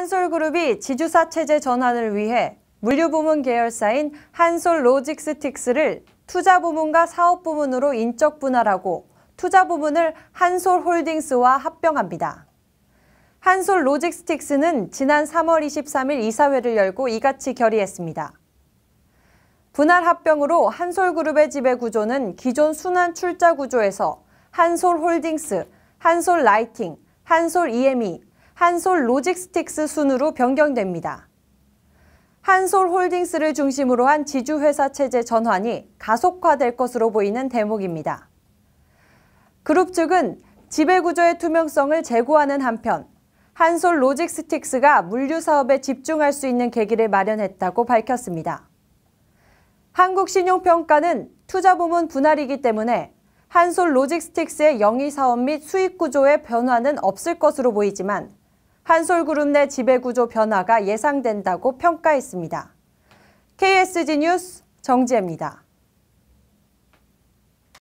한솔그룹이 지주사 체제 전환을 위해 물류부문 계열사인 한솔로직스틱스를 투자부문과 사업부문으로 인적 분할하고 투자부문을 한솔홀딩스와 합병합니다. 한솔로직스틱스는 지난 3월 23일 이사회를 열고 이같이 결의했습니다. 분할 합병으로 한솔그룹의 지배 구조는 기존 순환 출자 구조에서 한솔홀딩스, 한솔라이팅, 한솔EME, 한솔 로직스틱스 순으로 변경됩니다. 한솔 홀딩스를 중심으로 한 지주회사 체제 전환이 가속화될 것으로 보이는 대목입니다. 그룹 측은 지배구조의 투명성을 제고하는 한편 한솔 로직스틱스가 물류 사업에 집중할 수 있는 계기를 마련했다고 밝혔습니다. 한국신용평가는 투자 부문 분할이기 때문에 한솔 로직스틱스의 영위 사업 및 수익 구조의 변화는 없을 것으로 보이지만 한솔그룹 내 지배구조 변화가 예상된다고 평가했습니다. KSG 뉴스 정지혜입니다.